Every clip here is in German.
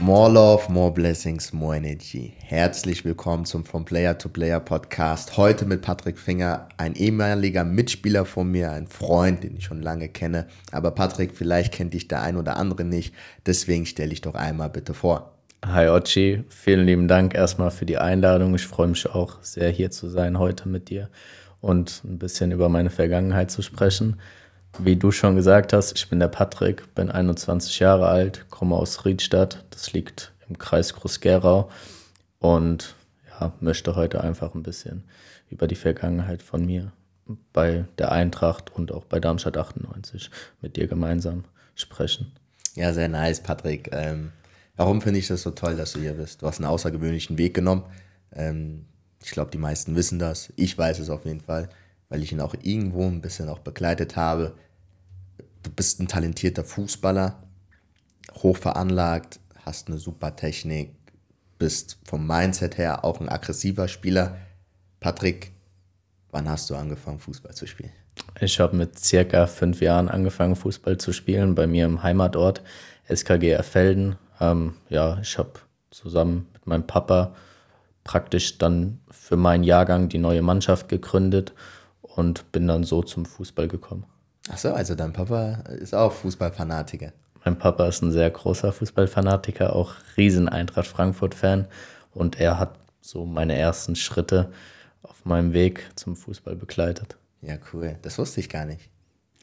More Love, More Blessings, More Energy. Herzlich willkommen zum From Player to Player Podcast. Heute mit Patrick Finger, ein ehemaliger Mitspieler von mir, ein Freund, den ich schon lange kenne. Aber Patrick, vielleicht kennt dich der ein oder andere nicht. Deswegen stelle ich doch einmal bitte vor. Hi Ochi, vielen lieben Dank erstmal für die Einladung. Ich freue mich auch sehr hier zu sein heute mit dir und ein bisschen über meine Vergangenheit zu sprechen. Wie du schon gesagt hast, ich bin der Patrick, bin 21 Jahre alt, komme aus Riedstadt, das liegt im Kreis Groß-Gerau und ja, möchte heute einfach ein bisschen über die Vergangenheit von mir bei der Eintracht und auch bei Darmstadt 98 mit dir gemeinsam sprechen. Ja, sehr nice, Patrick. Ähm, warum finde ich das so toll, dass du hier bist? Du hast einen außergewöhnlichen Weg genommen. Ähm, ich glaube, die meisten wissen das. Ich weiß es auf jeden Fall, weil ich ihn auch irgendwo ein bisschen auch begleitet habe du bist ein talentierter Fußballer, hoch veranlagt, hast eine super Technik, bist vom Mindset her auch ein aggressiver Spieler. Patrick, wann hast du angefangen, Fußball zu spielen? Ich habe mit circa fünf Jahren angefangen, Fußball zu spielen, bei mir im Heimatort SKG Erfelden. Ähm, ja, ich habe zusammen mit meinem Papa praktisch dann für meinen Jahrgang die neue Mannschaft gegründet und bin dann so zum Fußball gekommen. Ach so, also dein Papa ist auch Fußballfanatiker. Mein Papa ist ein sehr großer Fußballfanatiker, auch riesen Eintracht Frankfurt-Fan. Und er hat so meine ersten Schritte auf meinem Weg zum Fußball begleitet. Ja, cool. Das wusste ich gar nicht.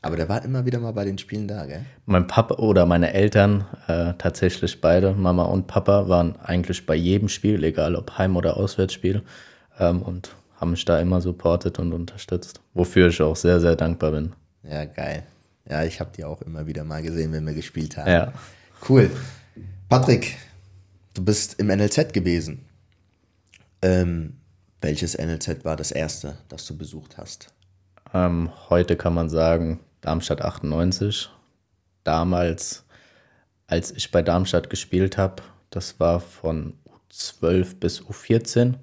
Aber der war immer wieder mal bei den Spielen da, gell? Mein Papa oder meine Eltern, äh, tatsächlich beide, Mama und Papa, waren eigentlich bei jedem Spiel, egal ob Heim- oder Auswärtsspiel, ähm, und haben mich da immer supportet und unterstützt. Wofür ich auch sehr, sehr dankbar bin. Ja, geil. Ja, ich habe die auch immer wieder mal gesehen, wenn wir gespielt haben. Ja. Cool. Patrick, du bist im NLZ gewesen. Ähm, welches NLZ war das erste, das du besucht hast? Ähm, heute kann man sagen Darmstadt 98. Damals, als ich bei Darmstadt gespielt habe, das war von U12 bis U14.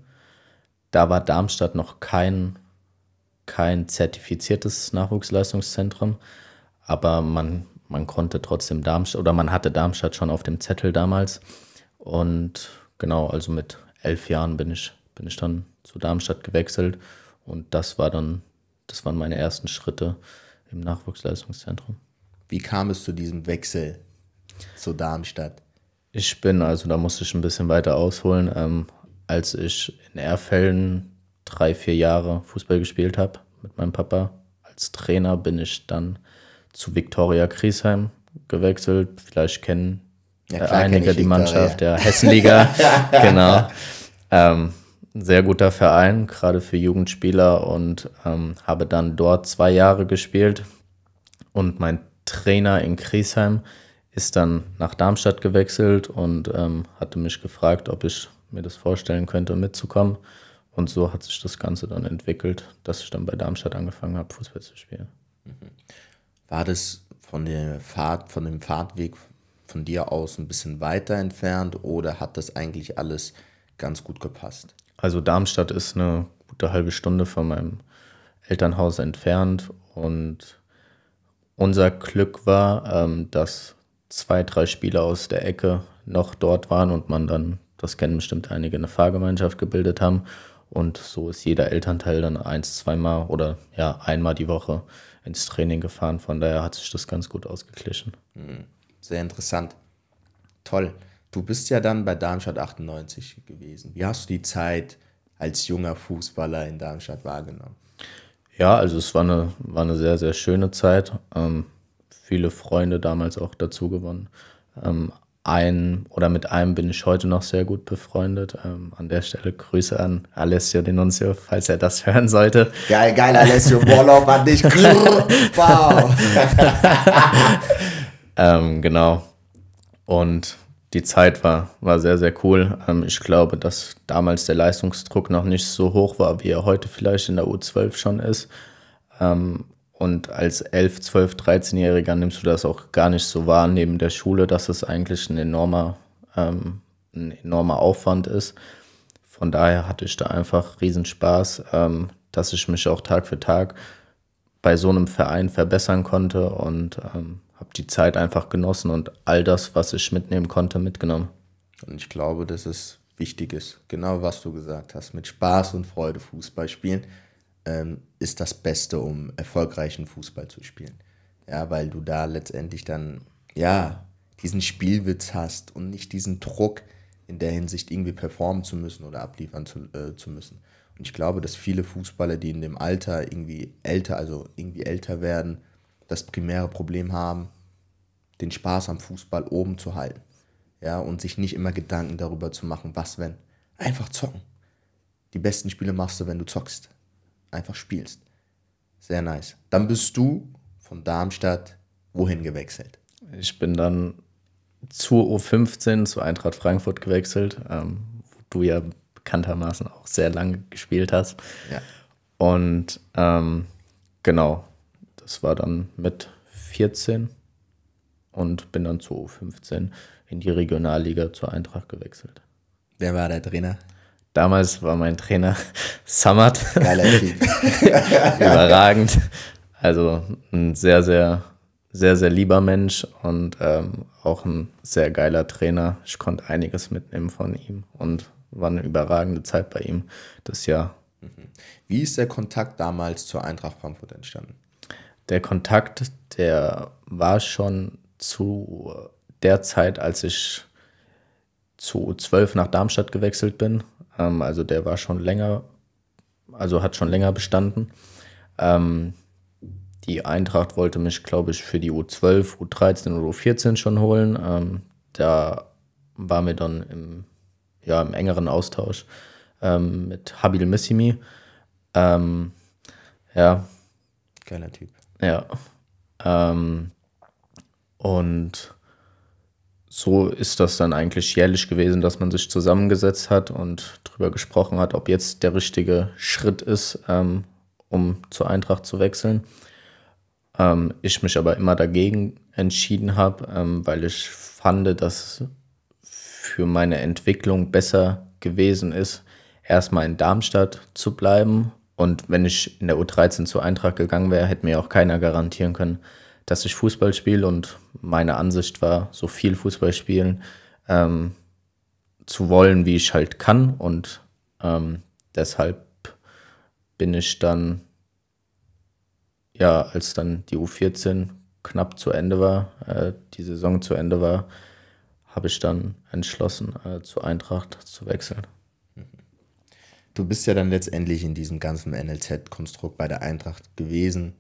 Da war Darmstadt noch kein kein zertifiziertes Nachwuchsleistungszentrum, aber man, man konnte trotzdem Darmstadt oder man hatte Darmstadt schon auf dem Zettel damals. Und genau, also mit elf Jahren bin ich, bin ich dann zu Darmstadt gewechselt und das war dann, das waren meine ersten Schritte im Nachwuchsleistungszentrum. Wie kam es zu diesem Wechsel zu Darmstadt? Ich bin, also da musste ich ein bisschen weiter ausholen. Ähm, als ich in Erfelden drei, vier Jahre Fußball gespielt habe mit meinem Papa. Als Trainer bin ich dann zu Viktoria Griesheim gewechselt. Vielleicht kennen ja, äh, klar, einige kenn die Mannschaft der Hessenliga. genau. Ähm, sehr guter Verein, gerade für Jugendspieler und ähm, habe dann dort zwei Jahre gespielt. Und mein Trainer in Griesheim ist dann nach Darmstadt gewechselt und ähm, hatte mich gefragt, ob ich mir das vorstellen könnte, mitzukommen. Und so hat sich das Ganze dann entwickelt, dass ich dann bei Darmstadt angefangen habe, Fußball zu spielen. Mhm. War das von der Fahrt, von dem Fahrtweg von dir aus ein bisschen weiter entfernt oder hat das eigentlich alles ganz gut gepasst? Also Darmstadt ist eine gute halbe Stunde von meinem Elternhaus entfernt und unser Glück war, ähm, dass zwei, drei Spieler aus der Ecke noch dort waren und man dann, das kennen bestimmt einige, eine Fahrgemeinschaft gebildet haben und so ist jeder Elternteil dann eins, zweimal oder ja, einmal die Woche ins Training gefahren. Von daher hat sich das ganz gut ausgeglichen. Mhm. Sehr interessant. Toll. Du bist ja dann bei Darmstadt 98 gewesen. Wie hast du die Zeit als junger Fußballer in Darmstadt wahrgenommen? Ja, also es war eine, war eine sehr, sehr schöne Zeit. Ähm, viele Freunde damals auch dazu gewonnen. Ähm, einen oder mit einem bin ich heute noch sehr gut befreundet. Ähm, an der Stelle Grüße an Alessio Denunzio, falls er das hören sollte. Geil, geil, Alessio Borlaub an dich. ähm, genau. Und die Zeit war, war sehr, sehr cool. Ähm, ich glaube, dass damals der Leistungsdruck noch nicht so hoch war, wie er heute vielleicht in der U12 schon ist. Ähm, und als 11, 12, 13-Jähriger nimmst du das auch gar nicht so wahr neben der Schule, dass es eigentlich ein enormer, ähm, ein enormer Aufwand ist. Von daher hatte ich da einfach Riesenspaß, ähm, dass ich mich auch Tag für Tag bei so einem Verein verbessern konnte und ähm, habe die Zeit einfach genossen und all das, was ich mitnehmen konnte, mitgenommen. Und ich glaube, das ist wichtig ist, genau was du gesagt hast, mit Spaß und Freude Fußball spielen ähm, ist das Beste, um erfolgreichen Fußball zu spielen. Ja, weil du da letztendlich dann, ja, diesen Spielwitz hast und nicht diesen Druck in der Hinsicht irgendwie performen zu müssen oder abliefern zu, äh, zu müssen. Und ich glaube, dass viele Fußballer, die in dem Alter irgendwie älter, also irgendwie älter werden, das primäre Problem haben, den Spaß am Fußball oben zu halten. Ja, und sich nicht immer Gedanken darüber zu machen, was wenn. Einfach zocken. Die besten Spiele machst du, wenn du zockst einfach spielst. Sehr nice. Dann bist du von Darmstadt wohin gewechselt? Ich bin dann zur U15 zu Eintracht Frankfurt gewechselt, ähm, wo du ja bekanntermaßen auch sehr lange gespielt hast. Ja. Und ähm, genau, das war dann mit 14 und bin dann zur U15 in die Regionalliga zur Eintracht gewechselt. Wer war der Trainer? Damals war mein Trainer Samad. Geiler Typ. Überragend. Also ein sehr, sehr, sehr, sehr lieber Mensch und ähm, auch ein sehr geiler Trainer. Ich konnte einiges mitnehmen von ihm und war eine überragende Zeit bei ihm das Jahr. Mhm. Wie ist der Kontakt damals zur Eintracht Frankfurt entstanden? Der Kontakt, der war schon zu der Zeit, als ich zu 12 nach Darmstadt gewechselt bin. Ähm, also der war schon länger, also hat schon länger bestanden. Ähm, die Eintracht wollte mich, glaube ich, für die U12, U13 oder U14 schon holen. Ähm, da waren wir dann im, ja, im engeren Austausch ähm, mit Habil Missimi. Ähm, ja. Geiler Typ. Ja. Ähm, und so ist das dann eigentlich jährlich gewesen, dass man sich zusammengesetzt hat und darüber gesprochen hat, ob jetzt der richtige Schritt ist, ähm, um zur Eintracht zu wechseln. Ähm, ich mich aber immer dagegen entschieden habe, ähm, weil ich fand, dass für meine Entwicklung besser gewesen ist, erstmal in Darmstadt zu bleiben. Und wenn ich in der U13 zur Eintracht gegangen wäre, hätte mir auch keiner garantieren können, dass ich Fußball spiele und meine Ansicht war, so viel Fußball spielen ähm, zu wollen, wie ich halt kann. Und ähm, deshalb bin ich dann, ja, als dann die U14 knapp zu Ende war, äh, die Saison zu Ende war, habe ich dann entschlossen, äh, zu Eintracht zu wechseln. Du bist ja dann letztendlich in diesem ganzen NLZ-Konstrukt bei der Eintracht gewesen,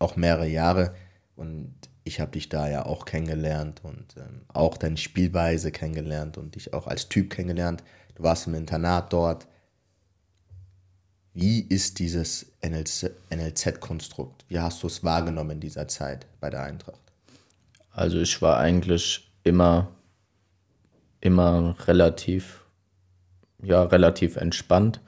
auch mehrere Jahre. Und ich habe dich da ja auch kennengelernt und ähm, auch deine Spielweise kennengelernt und dich auch als Typ kennengelernt. Du warst im Internat dort. Wie ist dieses NLZ-Konstrukt? Wie hast du es wahrgenommen in dieser Zeit bei der Eintracht? Also ich war eigentlich immer, immer relativ, ja, relativ entspannt.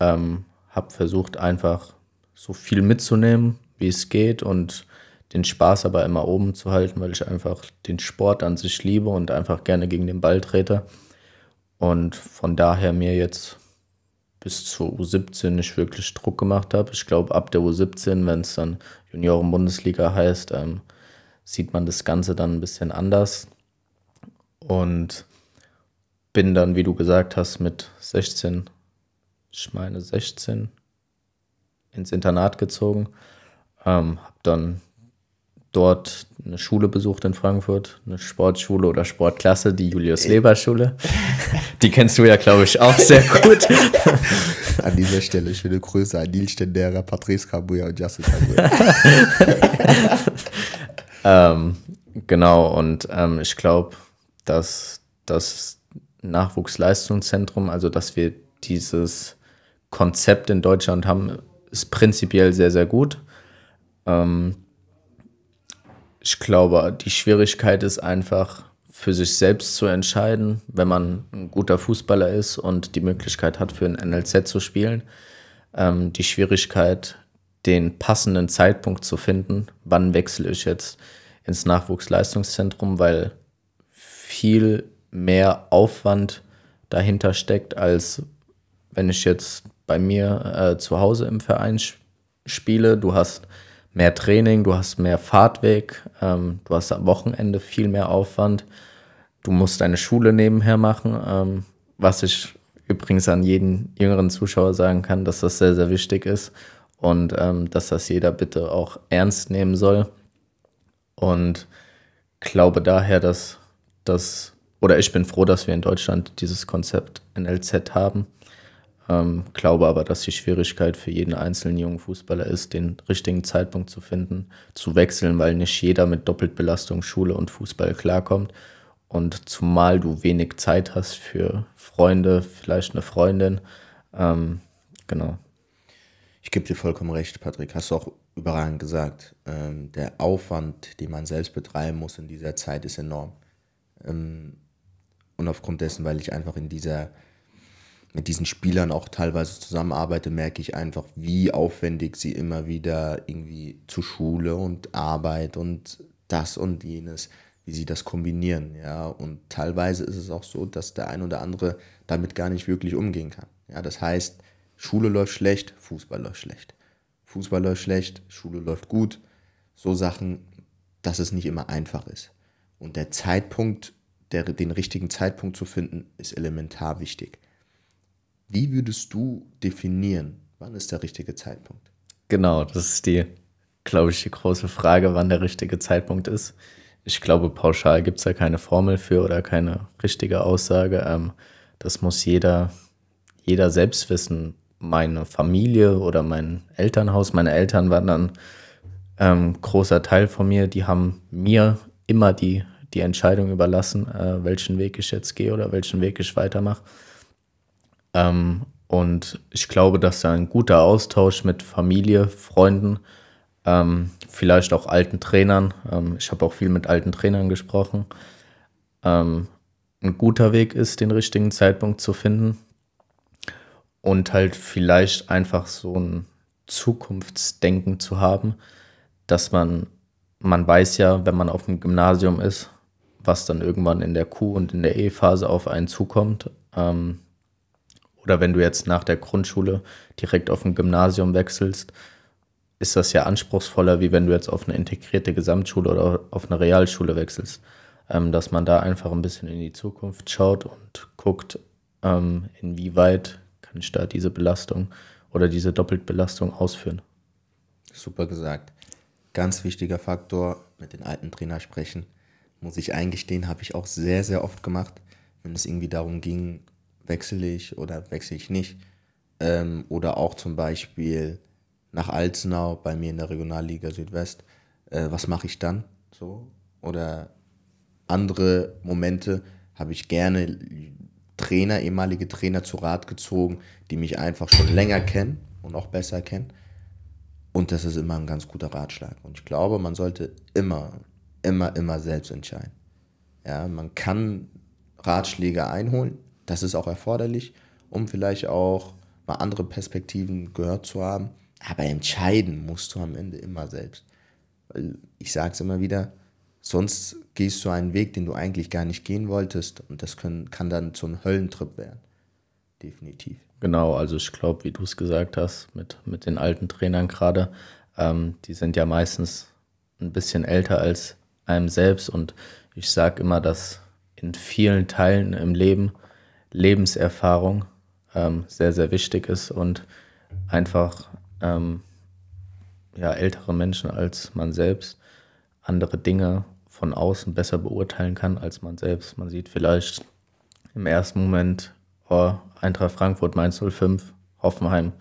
Ähm, habe versucht einfach so viel mitzunehmen, wie es geht und den Spaß aber immer oben zu halten, weil ich einfach den Sport an sich liebe und einfach gerne gegen den Ball trete. Und von daher mir jetzt bis zur U17 nicht wirklich Druck gemacht habe. Ich glaube, ab der U17, wenn es dann Junioren-Bundesliga heißt, ähm, sieht man das Ganze dann ein bisschen anders. Und bin dann, wie du gesagt hast, mit 16, ich meine 16, ins Internat gezogen. Ähm, habe dann dort eine Schule besucht in Frankfurt, eine Sportschule oder Sportklasse, die Julius-Leber-Schule. Die kennst du ja, glaube ich, auch sehr gut. An dieser Stelle schöne Grüße an Nils Stendera, Patrice Kabuya und Justin Kabuya. ähm, genau, und ähm, ich glaube, dass das Nachwuchsleistungszentrum, also dass wir dieses Konzept in Deutschland haben, ist prinzipiell sehr, sehr gut. Ähm, ich glaube, die Schwierigkeit ist einfach, für sich selbst zu entscheiden, wenn man ein guter Fußballer ist und die Möglichkeit hat, für ein NLZ zu spielen. Ähm, die Schwierigkeit, den passenden Zeitpunkt zu finden, wann wechsle ich jetzt ins Nachwuchsleistungszentrum, weil viel mehr Aufwand dahinter steckt, als wenn ich jetzt bei mir äh, zu Hause im Verein spiele. Du hast mehr Training, du hast mehr Fahrtweg, ähm, du hast am Wochenende viel mehr Aufwand, du musst deine Schule nebenher machen, ähm, was ich übrigens an jeden jüngeren Zuschauer sagen kann, dass das sehr, sehr wichtig ist und ähm, dass das jeder bitte auch ernst nehmen soll. Und glaube daher, dass das, oder ich bin froh, dass wir in Deutschland dieses Konzept NLZ haben ähm, glaube aber, dass die Schwierigkeit für jeden einzelnen jungen Fußballer ist, den richtigen Zeitpunkt zu finden, zu wechseln, weil nicht jeder mit Doppeltbelastung Schule und Fußball klarkommt. Und zumal du wenig Zeit hast für Freunde, vielleicht eine Freundin. Ähm, genau. Ich gebe dir vollkommen recht, Patrick. Hast du auch überragend gesagt. Ähm, der Aufwand, den man selbst betreiben muss in dieser Zeit, ist enorm. Ähm, und aufgrund dessen, weil ich einfach in dieser mit diesen Spielern auch teilweise zusammenarbeite, merke ich einfach, wie aufwendig sie immer wieder irgendwie zu Schule und Arbeit und das und jenes, wie sie das kombinieren, ja. Und teilweise ist es auch so, dass der ein oder andere damit gar nicht wirklich umgehen kann. Ja, das heißt, Schule läuft schlecht, Fußball läuft schlecht. Fußball läuft schlecht, Schule läuft gut. So Sachen, dass es nicht immer einfach ist. Und der Zeitpunkt, der, den richtigen Zeitpunkt zu finden, ist elementar wichtig. Wie würdest du definieren, wann ist der richtige Zeitpunkt? Genau, das ist die, glaube ich, die große Frage, wann der richtige Zeitpunkt ist. Ich glaube, pauschal gibt es da keine Formel für oder keine richtige Aussage. Ähm, das muss jeder, jeder selbst wissen. Meine Familie oder mein Elternhaus, meine Eltern waren dann ähm, großer Teil von mir, die haben mir immer die, die Entscheidung überlassen, äh, welchen Weg ich jetzt gehe oder welchen Weg ich weitermache. Ähm, und ich glaube, dass da ein guter Austausch mit Familie, Freunden, ähm, vielleicht auch alten Trainern, ähm, ich habe auch viel mit alten Trainern gesprochen, ähm, ein guter Weg ist, den richtigen Zeitpunkt zu finden. Und halt vielleicht einfach so ein Zukunftsdenken zu haben, dass man, man weiß ja, wenn man auf dem Gymnasium ist, was dann irgendwann in der Q- und in der E-Phase auf einen zukommt. Ähm, oder wenn du jetzt nach der Grundschule direkt auf ein Gymnasium wechselst, ist das ja anspruchsvoller, wie wenn du jetzt auf eine integrierte Gesamtschule oder auf eine Realschule wechselst. Ähm, dass man da einfach ein bisschen in die Zukunft schaut und guckt, ähm, inwieweit kann ich da diese Belastung oder diese Doppeltbelastung ausführen. Super gesagt. Ganz wichtiger Faktor, mit den alten Trainer sprechen. Muss ich eingestehen, habe ich auch sehr, sehr oft gemacht, wenn es irgendwie darum ging, wechsle ich oder wechsle ich nicht. Ähm, oder auch zum Beispiel nach Alzenau bei mir in der Regionalliga Südwest. Äh, was mache ich dann? So. Oder andere Momente habe ich gerne Trainer, ehemalige Trainer zu Rat gezogen, die mich einfach schon länger kennen und auch besser kennen. Und das ist immer ein ganz guter Ratschlag. Und ich glaube, man sollte immer, immer, immer selbst entscheiden. Ja, man kann Ratschläge einholen, das ist auch erforderlich, um vielleicht auch mal andere Perspektiven gehört zu haben. Aber entscheiden musst du am Ende immer selbst. Ich sage es immer wieder, sonst gehst du einen Weg, den du eigentlich gar nicht gehen wolltest. Und das können, kann dann so ein Höllentrip werden. Definitiv. Genau, also ich glaube, wie du es gesagt hast, mit, mit den alten Trainern gerade, ähm, die sind ja meistens ein bisschen älter als einem selbst. Und ich sage immer, dass in vielen Teilen im Leben Lebenserfahrung ähm, sehr, sehr wichtig ist und einfach ähm, ja, ältere Menschen als man selbst andere Dinge von außen besser beurteilen kann als man selbst. Man sieht vielleicht im ersten Moment, oh, Eintracht Frankfurt, Mainz 05, Hoffenheim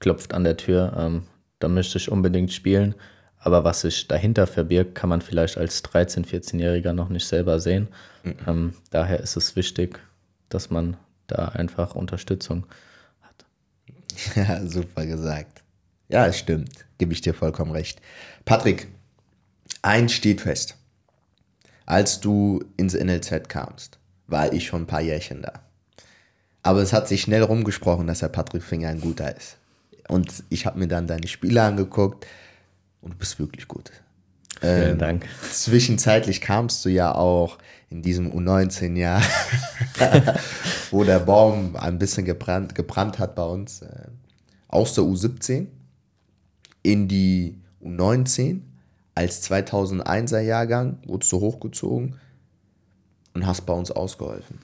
klopft an der Tür, ähm, da möchte ich unbedingt spielen. Aber was sich dahinter verbirgt, kann man vielleicht als 13-, 14-Jähriger noch nicht selber sehen. Mhm. Ähm, daher ist es wichtig, dass man da einfach Unterstützung hat. Ja, super gesagt. Ja, es stimmt. Gebe ich dir vollkommen recht. Patrick, eins steht fest. Als du ins NLZ kamst, war ich schon ein paar Jährchen da. Aber es hat sich schnell rumgesprochen, dass der Patrick Finger ein guter ist. Und ich habe mir dann deine Spiele angeguckt und du bist wirklich gut. Ähm, Vielen Dank. Zwischenzeitlich kamst du ja auch in diesem U19-Jahr, wo der Baum ein bisschen gebrannt, gebrannt hat bei uns, äh, aus der U17 in die U19 als 2001er Jahrgang, wurdest du hochgezogen und hast bei uns ausgeholfen.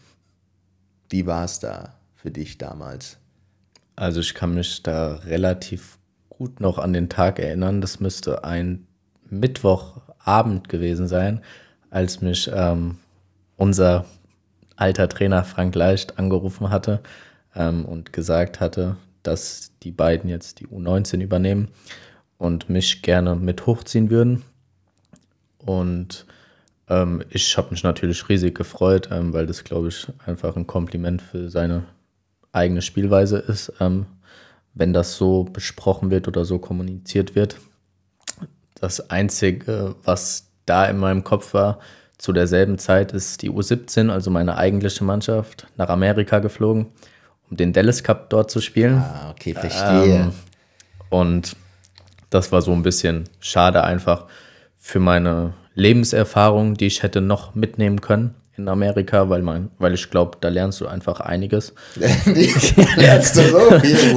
Wie war es da für dich damals? Also ich kann mich da relativ gut noch an den Tag erinnern. Das müsste ein Mittwochabend gewesen sein, als mich ähm, unser alter Trainer Frank Leicht angerufen hatte ähm, und gesagt hatte, dass die beiden jetzt die U19 übernehmen und mich gerne mit hochziehen würden. Und ähm, ich habe mich natürlich riesig gefreut, ähm, weil das, glaube ich, einfach ein Kompliment für seine eigene Spielweise ist, ähm, wenn das so besprochen wird oder so kommuniziert wird das Einzige, was da in meinem Kopf war, zu derselben Zeit ist die U17, also meine eigentliche Mannschaft, nach Amerika geflogen, um den Dallas Cup dort zu spielen. Ah, okay, verstehe. Ähm, und das war so ein bisschen schade einfach für meine Lebenserfahrung, die ich hätte noch mitnehmen können in Amerika, weil, man, weil ich glaube, da lernst du einfach einiges. lernst du so viel,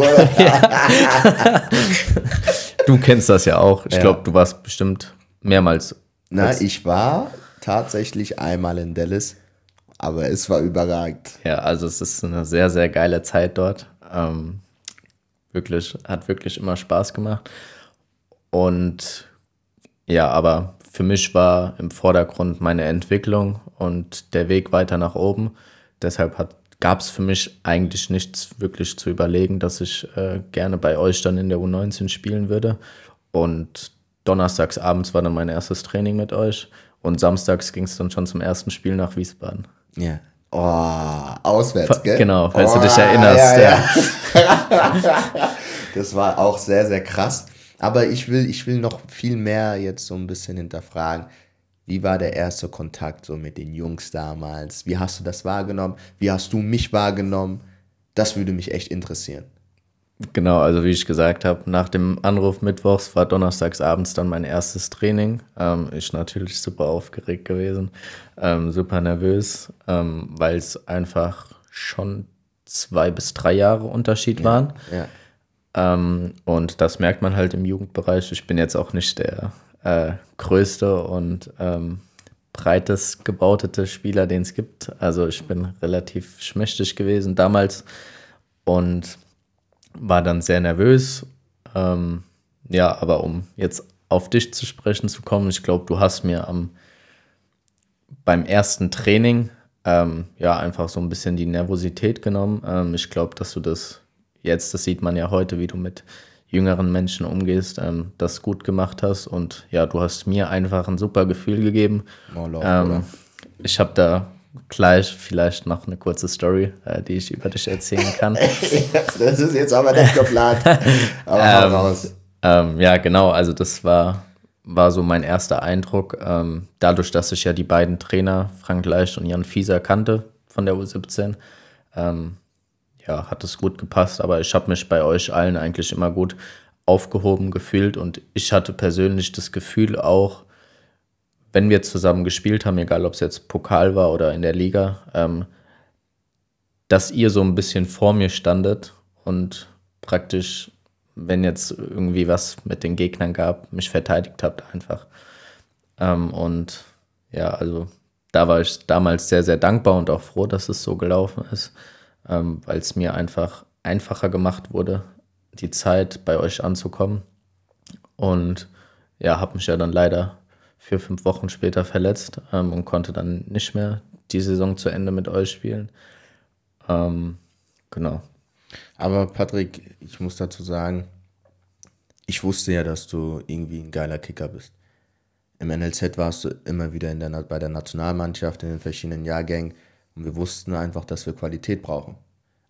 Du kennst das ja auch. Ich ja. glaube, du warst bestimmt mehrmals. Na, ich war tatsächlich einmal in Dallas, aber es war überragend. Ja, also es ist eine sehr, sehr geile Zeit dort. Ähm, wirklich, hat wirklich immer Spaß gemacht. Und ja, aber für mich war im Vordergrund meine Entwicklung und der Weg weiter nach oben. Deshalb gab es für mich eigentlich nichts wirklich zu überlegen, dass ich äh, gerne bei euch dann in der U19 spielen würde. Und donnerstags abends war dann mein erstes Training mit euch und samstags ging es dann schon zum ersten Spiel nach Wiesbaden. Ja. Oh, auswärts, gell? Genau, falls oh, du dich oh, erinnerst. Ja, ja. ja. das war auch sehr, sehr krass. Aber ich will, ich will noch viel mehr jetzt so ein bisschen hinterfragen. Wie war der erste Kontakt so mit den Jungs damals? Wie hast du das wahrgenommen? Wie hast du mich wahrgenommen? Das würde mich echt interessieren. Genau, also wie ich gesagt habe, nach dem Anruf mittwochs war donnerstags abends dann mein erstes Training. Ähm, ich natürlich super aufgeregt gewesen, ähm, super nervös, ähm, weil es einfach schon zwei bis drei Jahre Unterschied ja, waren. Ja. Ähm, und das merkt man halt im Jugendbereich. Ich bin jetzt auch nicht der äh, größte und ähm, breites gebautete Spieler, den es gibt. Also ich bin relativ schmächtig gewesen damals und war dann sehr nervös. Ähm, ja, aber um jetzt auf dich zu sprechen zu kommen, ich glaube, du hast mir am, beim ersten Training ähm, ja einfach so ein bisschen die Nervosität genommen. Ähm, ich glaube, dass du das jetzt, das sieht man ja heute, wie du mit jüngeren Menschen umgehst, ähm, das gut gemacht hast. Und ja, du hast mir einfach ein super Gefühl gegeben. Oh, love, ähm, ich habe da gleich vielleicht noch eine kurze Story, äh, die ich über dich erzählen kann. das ist jetzt aber nicht geplant. Aber ähm, raus. Ähm, ja, genau. Also das war, war so mein erster Eindruck. Ähm, dadurch, dass ich ja die beiden Trainer, Frank Leicht und Jan Fieser, kannte von der U17, ja, hat es gut gepasst, aber ich habe mich bei euch allen eigentlich immer gut aufgehoben gefühlt und ich hatte persönlich das Gefühl auch, wenn wir zusammen gespielt haben, egal ob es jetzt Pokal war oder in der Liga, ähm, dass ihr so ein bisschen vor mir standet und praktisch, wenn jetzt irgendwie was mit den Gegnern gab, mich verteidigt habt einfach. Ähm, und ja, also da war ich damals sehr, sehr dankbar und auch froh, dass es so gelaufen ist ähm, weil es mir einfach einfacher gemacht wurde, die Zeit bei euch anzukommen. Und ja, habe mich ja dann leider vier, fünf Wochen später verletzt ähm, und konnte dann nicht mehr die Saison zu Ende mit euch spielen. Ähm, genau. Aber Patrick, ich muss dazu sagen, ich wusste ja, dass du irgendwie ein geiler Kicker bist. Im NLZ warst du immer wieder in der, bei der Nationalmannschaft, in den verschiedenen Jahrgängen. Und wir wussten einfach, dass wir Qualität brauchen.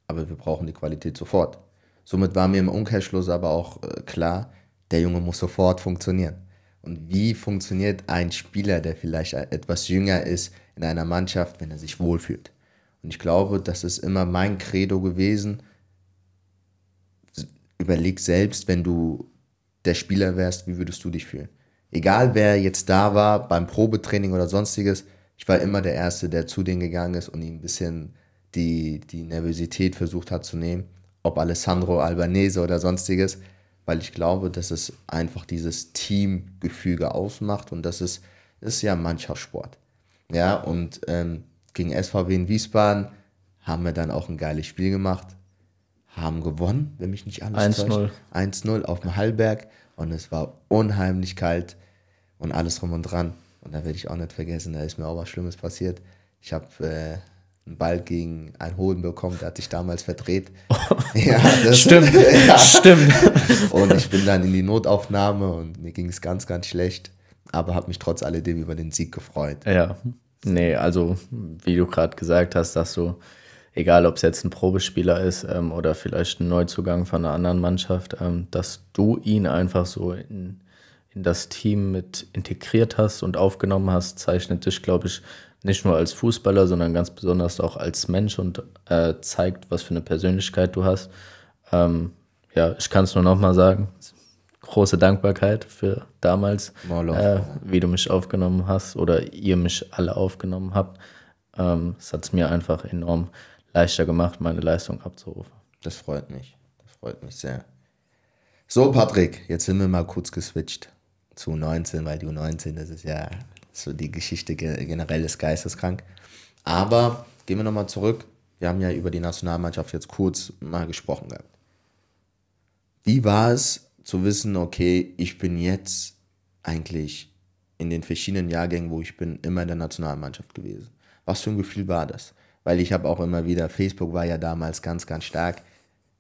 Aber wir brauchen die Qualität sofort. Somit war mir im Umkehrschluss aber auch äh, klar, der Junge muss sofort funktionieren. Und wie funktioniert ein Spieler, der vielleicht e-, etwas jünger ist, in einer Mannschaft, wenn er sich wohlfühlt? Und ich glaube, das ist immer mein Credo gewesen. Überleg selbst, wenn du der Spieler wärst, wie würdest du dich fühlen? Egal wer jetzt da war beim Probetraining oder sonstiges, ich war immer der Erste, der zu denen gegangen ist und ihm ein bisschen die, die Nervosität versucht hat zu nehmen, ob Alessandro Albanese oder sonstiges, weil ich glaube, dass es einfach dieses Teamgefüge ausmacht und das ist, das ist ja Mannschaftssport. Ja, und ähm, gegen SVW in Wiesbaden haben wir dann auch ein geiles Spiel gemacht, haben gewonnen, wenn mich nicht alles 1-0. 1-0 auf dem Hallberg und es war unheimlich kalt und alles rum und dran. Und da werde ich auch nicht vergessen, da ist mir auch was Schlimmes passiert. Ich habe äh, einen Ball gegen einen Hohen bekommen, der hat sich damals verdreht. ja, das, stimmt, ja. stimmt. Und ich bin dann in die Notaufnahme und mir ging es ganz, ganz schlecht. Aber habe mich trotz alledem über den Sieg gefreut. Ja, nee, also wie du gerade gesagt hast, dass du, egal ob es jetzt ein Probespieler ist ähm, oder vielleicht ein Neuzugang von einer anderen Mannschaft, ähm, dass du ihn einfach so in in das Team mit integriert hast und aufgenommen hast, zeichnet dich, glaube ich, nicht nur als Fußballer, sondern ganz besonders auch als Mensch und äh, zeigt, was für eine Persönlichkeit du hast. Ähm, ja, ich kann es nur nochmal sagen. Große Dankbarkeit für damals, äh, wie du mich aufgenommen hast oder ihr mich alle aufgenommen habt. Ähm, es ähm, hat es mir einfach enorm leichter gemacht, meine Leistung abzurufen. Das freut mich. Das freut mich sehr. So, Patrick, jetzt sind wir mal kurz geswitcht zu 19, weil die U19, das ist ja so die Geschichte generell ist geisteskrank. Aber gehen wir nochmal zurück. Wir haben ja über die Nationalmannschaft jetzt kurz mal gesprochen gehabt. Wie war es zu wissen, okay, ich bin jetzt eigentlich in den verschiedenen Jahrgängen, wo ich bin, immer in der Nationalmannschaft gewesen? Was für ein Gefühl war das? Weil ich habe auch immer wieder, Facebook war ja damals ganz, ganz stark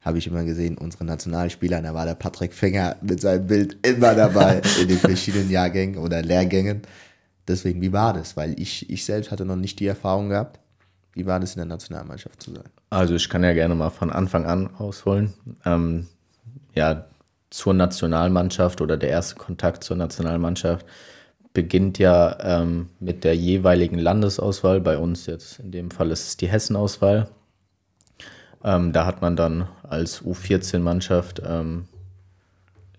habe ich immer gesehen, unsere Nationalspieler, da war der Patrick Finger mit seinem Bild immer dabei in den verschiedenen Jahrgängen oder Lehrgängen. Deswegen, wie war das? Weil ich, ich selbst hatte noch nicht die Erfahrung gehabt. Wie war das in der Nationalmannschaft zu sein? Also ich kann ja gerne mal von Anfang an ausholen. Ähm, ja, zur Nationalmannschaft oder der erste Kontakt zur Nationalmannschaft beginnt ja ähm, mit der jeweiligen Landesauswahl. Bei uns jetzt in dem Fall ist es die Hessenauswahl. Ähm, da hat man dann als U14-Mannschaft, ähm,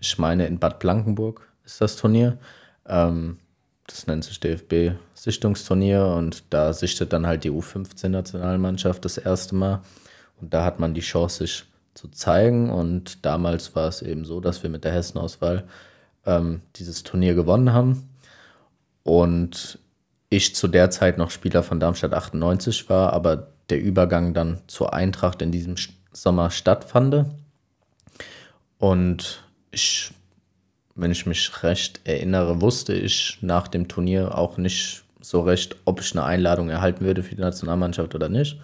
ich meine in Bad Blankenburg ist das Turnier. Ähm, das nennt sich DFB-Sichtungsturnier und da sichtet dann halt die U15-Nationalmannschaft das erste Mal. Und da hat man die Chance, sich zu zeigen. Und damals war es eben so, dass wir mit der Hessenauswahl ähm, dieses Turnier gewonnen haben. Und ich zu der Zeit noch Spieler von Darmstadt 98 war, aber der Übergang dann zur Eintracht in diesem Sommer stattfand. Und ich, wenn ich mich recht erinnere, wusste ich nach dem Turnier auch nicht so recht, ob ich eine Einladung erhalten würde für die Nationalmannschaft oder nicht.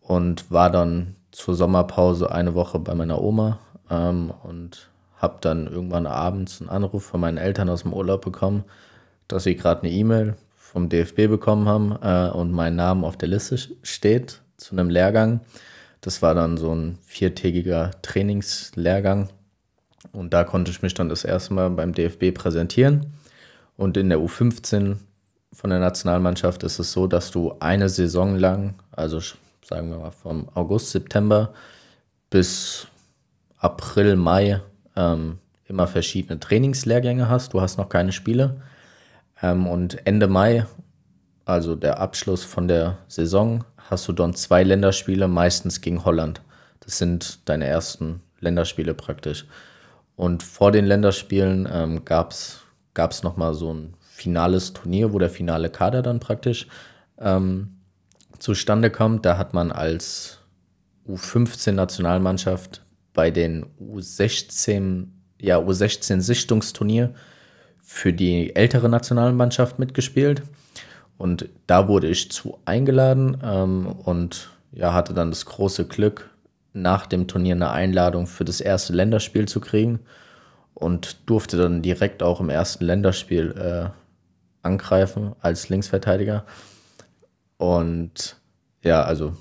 Und war dann zur Sommerpause eine Woche bei meiner Oma ähm, und habe dann irgendwann abends einen Anruf von meinen Eltern aus dem Urlaub bekommen, dass sie gerade eine E-Mail vom DFB bekommen haben äh, und mein Name auf der Liste steht zu einem Lehrgang. Das war dann so ein viertägiger Trainingslehrgang. Und da konnte ich mich dann das erste Mal beim DFB präsentieren. Und in der U15 von der Nationalmannschaft ist es so, dass du eine Saison lang, also sagen wir mal vom August, September bis April, Mai, ähm, immer verschiedene Trainingslehrgänge hast. Du hast noch keine Spiele. Ähm, und Ende Mai, also der Abschluss von der Saison, hast du dann zwei Länderspiele, meistens gegen Holland. Das sind deine ersten Länderspiele praktisch. Und vor den Länderspielen ähm, gab es nochmal so ein finales Turnier, wo der finale Kader dann praktisch ähm, zustande kommt. Da hat man als U15-Nationalmannschaft bei den U16, ja, U16-Sichtungsturnier für die ältere Nationalmannschaft mitgespielt. Und da wurde ich zu eingeladen ähm, und ja, hatte dann das große Glück, nach dem Turnier eine Einladung für das erste Länderspiel zu kriegen und durfte dann direkt auch im ersten Länderspiel äh, angreifen als Linksverteidiger. Und ja, also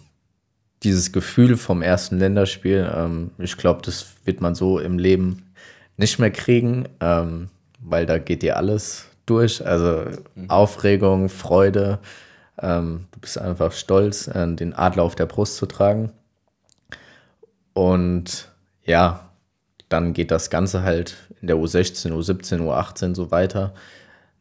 dieses Gefühl vom ersten Länderspiel, ähm, ich glaube, das wird man so im Leben nicht mehr kriegen. Ähm, weil da geht dir alles durch. Also mhm. Aufregung, Freude. Ähm, du bist einfach stolz, äh, den Adler auf der Brust zu tragen. Und ja, dann geht das Ganze halt in der U16, U17, U18 so weiter.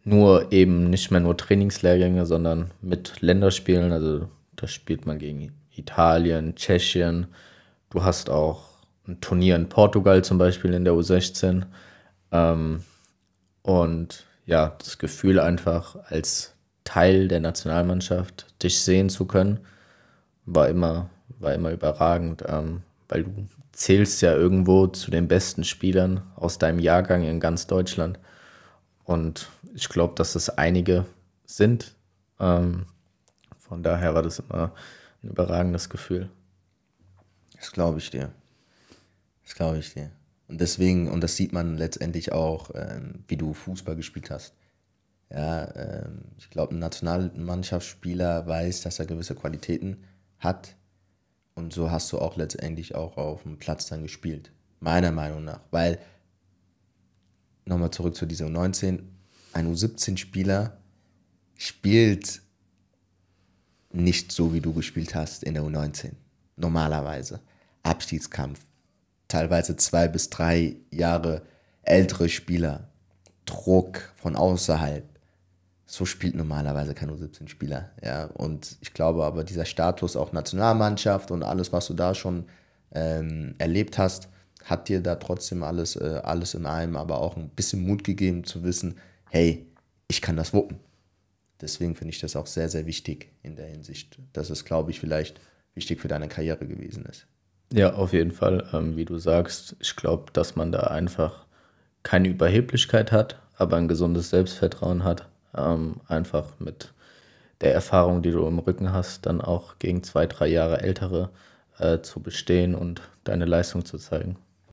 Nur eben nicht mehr nur Trainingslehrgänge, sondern mit Länderspielen. Also da spielt man gegen Italien, Tschechien. Du hast auch ein Turnier in Portugal zum Beispiel in der U16. Ähm, und ja, das Gefühl einfach als Teil der Nationalmannschaft dich sehen zu können, war immer, war immer überragend, ähm, weil du zählst ja irgendwo zu den besten Spielern aus deinem Jahrgang in ganz Deutschland. Und ich glaube, dass es einige sind. Ähm, von daher war das immer ein überragendes Gefühl. Das glaube ich dir. Das glaube ich dir. Und deswegen, und das sieht man letztendlich auch, ähm, wie du Fußball gespielt hast. Ja, ähm, ich glaube, ein Nationalmannschaftsspieler weiß, dass er gewisse Qualitäten hat. Und so hast du auch letztendlich auch auf dem Platz dann gespielt. Meiner Meinung nach. Weil, nochmal zurück zu dieser U19, ein U17-Spieler spielt nicht so, wie du gespielt hast in der U19. Normalerweise. Abstiegskampf, teilweise zwei bis drei Jahre ältere Spieler. Druck von außerhalb. So spielt normalerweise kein U17-Spieler. Ja? Und ich glaube aber, dieser Status auch Nationalmannschaft und alles, was du da schon ähm, erlebt hast, hat dir da trotzdem alles, äh, alles in allem aber auch ein bisschen Mut gegeben zu wissen, hey, ich kann das wuppen. Deswegen finde ich das auch sehr, sehr wichtig in der Hinsicht, dass es, glaube ich, vielleicht wichtig für deine Karriere gewesen ist. Ja, auf jeden Fall. Ähm, wie du sagst, ich glaube, dass man da einfach keine Überheblichkeit hat, aber ein gesundes Selbstvertrauen hat. Ähm, einfach mit der Erfahrung, die du im Rücken hast, dann auch gegen zwei, drei Jahre Ältere äh, zu bestehen und deine Leistung zu zeigen.